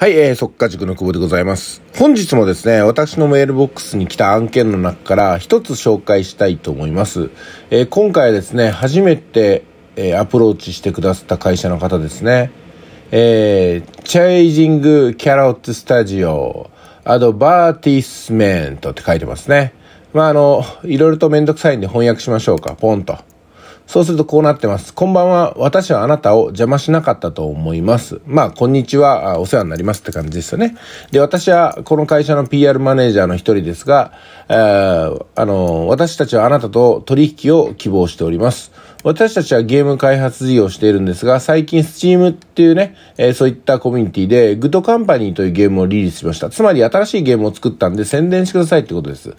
はい、えー、速稼塾の久保でございます。本日もですね、私のメールボックスに来た案件の中から一つ紹介したいと思います。えー、今回ですね、初めて、えー、アプローチしてくださった会社の方ですね。えー、チャイジングキャロットスタジオアドバーティスメントって書いてますね。まあ、あの、いろいろとめんどくさいんで翻訳しましょうか。ポンと。そうするとこうなってます。こんばんは。私はあなたを邪魔しなかったと思います。まあ、こんにちは。お世話になりますって感じですよね。で、私はこの会社の PR マネージャーの一人ですが、えー、あの、私たちはあなたと取引を希望しております。私たちはゲーム開発事業をしているんですが、最近 Steam っていうね、えー、そういったコミュニティで、グッドカンパニーというゲームをリリースしました。つまり新しいゲームを作ったんで宣伝してくださいってことです。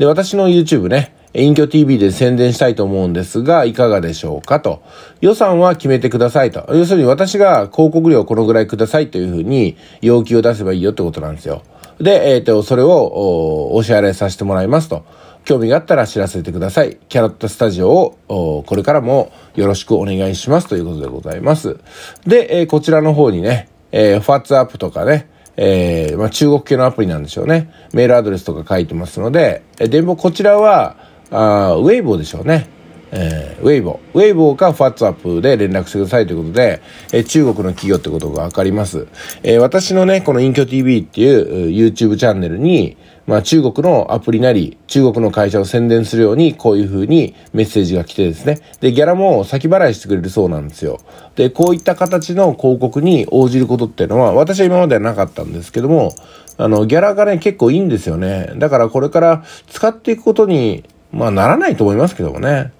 で、私の YouTube ね、隠居 TV で宣伝したいと思うんですが、いかがでしょうかと。予算は決めてくださいと。要するに私が広告料このぐらいくださいというふうに要求を出せばいいよってことなんですよ。で、えっ、ー、と、それをお支払いさせてもらいますと。興味があったら知らせてください。キャロットスタジオをこれからもよろしくお願いしますということでございます。で、えー、こちらの方にね、えー、ファッツアップとかね、えー、まあ、中国系のアプリなんでしょうね。メールアドレスとか書いてますので、えでもこちらは、あウェイボーでしょうね。えー、ウェイボー。ウェイボーかファッツアップで連絡してくださいということで、えー、中国の企業ってことがわかります。えー、私のね、この隠居 TV っていう YouTube チャンネルに、まあ中国のアプリなり、中国の会社を宣伝するように、こういうふうにメッセージが来てですね。で、ギャラも先払いしてくれるそうなんですよ。で、こういった形の広告に応じることっていうのは、私は今まではなかったんですけども、あの、ギャラがね、結構いいんですよね。だからこれから使っていくことに、まあならないと思いますけどもね。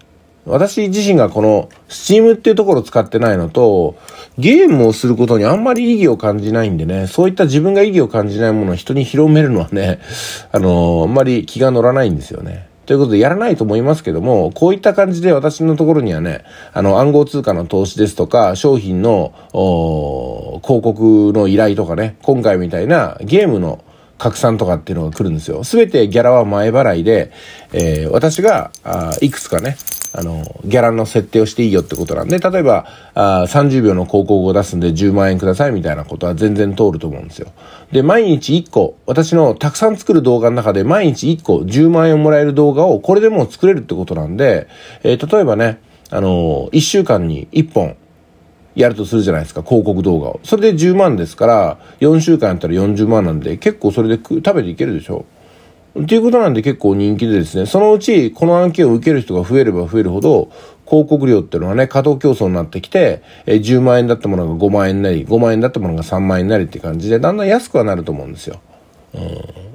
私自身がこの Steam っていうところを使ってないのと、ゲームをすることにあんまり意義を感じないんでね、そういった自分が意義を感じないものを人に広めるのはね、あのー、あんまり気が乗らないんですよね。ということで、やらないと思いますけども、こういった感じで私のところにはね、あの、暗号通貨の投資ですとか、商品の、広告の依頼とかね、今回みたいなゲームの拡散とかっていうのが来るんですよ。すべてギャラは前払いで、えー、私が、あいくつかね、あの、ギャラの設定をしていいよってことなんで、例えば、あ30秒の広告を出すんで10万円くださいみたいなことは全然通ると思うんですよ。で、毎日1個、私のたくさん作る動画の中で毎日1個10万円をもらえる動画をこれでもう作れるってことなんで、えー、例えばね、あのー、1週間に1本、やるとするじゃないですか、広告動画を。それで10万ですから、4週間やったら40万なんで、結構それで食べていけるでしょう。っていうことなんで結構人気でですね、そのうちこの案件を受ける人が増えれば増えるほど、広告料っていうのはね、過当競争になってきて、え10万円だったものが5万円なり、5万円だったものが3万円なりって感じで、だんだん安くはなると思うんですよ。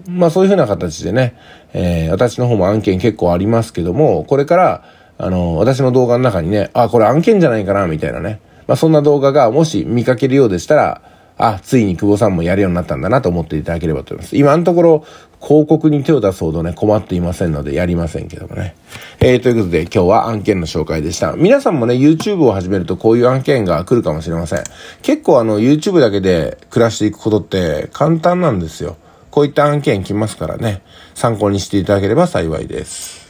うん、まあそういうふうな形でね、えー、私の方も案件結構ありますけども、これから、あの、私の動画の中にね、あ、これ案件じゃないかな、みたいなね、まあ、そんな動画がもし見かけるようでしたら、あ、ついに久保さんもやるようになったんだなと思っていただければと思います。今のところ、広告に手を出すほどね、困っていませんので、やりませんけどもね。えー、ということで、今日は案件の紹介でした。皆さんもね、YouTube を始めるとこういう案件が来るかもしれません。結構あの、YouTube だけで暮らしていくことって簡単なんですよ。こういった案件来ますからね、参考にしていただければ幸いです。